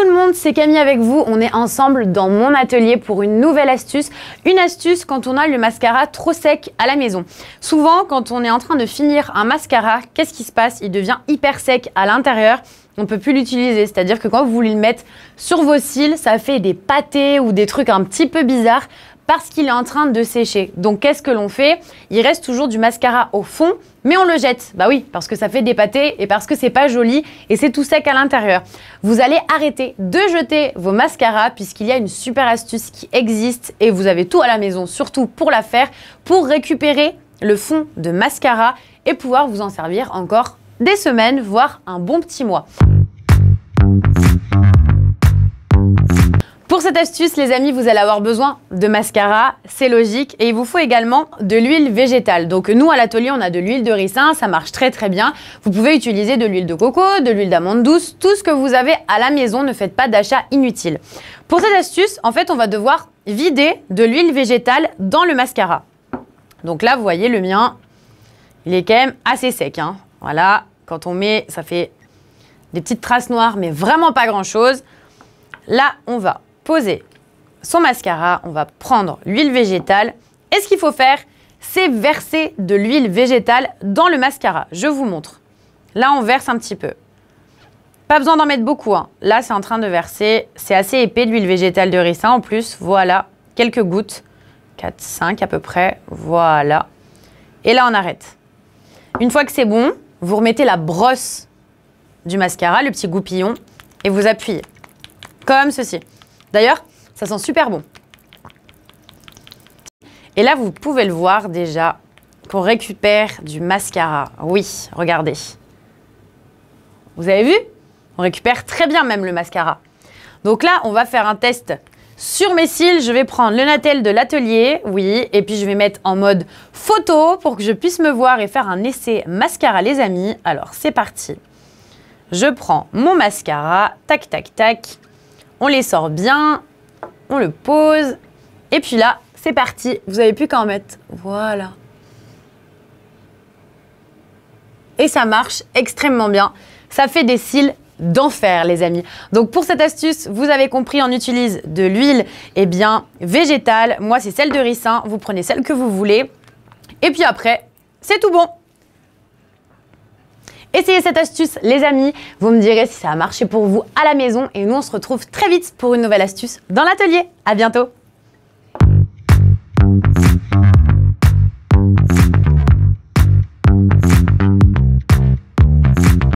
tout le monde, c'est Camille avec vous. On est ensemble dans mon atelier pour une nouvelle astuce. Une astuce quand on a le mascara trop sec à la maison. Souvent, quand on est en train de finir un mascara, qu'est-ce qui se passe Il devient hyper sec à l'intérieur on ne peut plus l'utiliser. C'est-à-dire que quand vous voulez le mettre sur vos cils, ça fait des pâtés ou des trucs un petit peu bizarres parce qu'il est en train de sécher. Donc qu'est-ce que l'on fait Il reste toujours du mascara au fond, mais on le jette. Bah oui, parce que ça fait des pâtés et parce que c'est pas joli et c'est tout sec à l'intérieur. Vous allez arrêter de jeter vos mascaras puisqu'il y a une super astuce qui existe et vous avez tout à la maison, surtout pour la faire, pour récupérer le fond de mascara et pouvoir vous en servir encore des semaines, voire un bon petit mois. Pour cette astuce, les amis, vous allez avoir besoin de mascara, c'est logique, et il vous faut également de l'huile végétale. Donc nous, à l'atelier, on a de l'huile de ricin, ça marche très très bien. Vous pouvez utiliser de l'huile de coco, de l'huile d'amande douce, tout ce que vous avez à la maison, ne faites pas d'achat inutile. Pour cette astuce, en fait, on va devoir vider de l'huile végétale dans le mascara. Donc là, vous voyez le mien, il est quand même assez sec. Hein. Voilà, quand on met, ça fait des petites traces noires, mais vraiment pas grand-chose. Là, on va poser son mascara, on va prendre l'huile végétale. Et ce qu'il faut faire, c'est verser de l'huile végétale dans le mascara. Je vous montre. Là, on verse un petit peu. Pas besoin d'en mettre beaucoup. Hein. Là, c'est en train de verser. C'est assez épais de l'huile végétale de ricin en plus. Voilà, quelques gouttes. 4, 5 à peu près. Voilà. Et là, on arrête. Une fois que c'est bon, vous remettez la brosse du mascara, le petit goupillon, et vous appuyez. Comme ceci. D'ailleurs, ça sent super bon. Et là, vous pouvez le voir déjà qu'on récupère du mascara. Oui, regardez. Vous avez vu On récupère très bien même le mascara. Donc là, on va faire un test sur mes cils. Je vais prendre le Natel de l'atelier, oui, et puis je vais mettre en mode photo pour que je puisse me voir et faire un essai mascara, les amis. Alors, c'est parti. Je prends mon mascara, tac, tac, tac. On les sort bien, on le pose. Et puis là, c'est parti. Vous n'avez plus qu'à en mettre. Voilà. Et ça marche extrêmement bien. Ça fait des cils d'enfer, les amis. Donc pour cette astuce, vous avez compris, on utilise de l'huile eh bien, végétale. Moi, c'est celle de ricin. Vous prenez celle que vous voulez. Et puis après, c'est tout bon. Essayez cette astuce, les amis. Vous me direz si ça a marché pour vous à la maison. Et nous, on se retrouve très vite pour une nouvelle astuce dans l'atelier. À bientôt!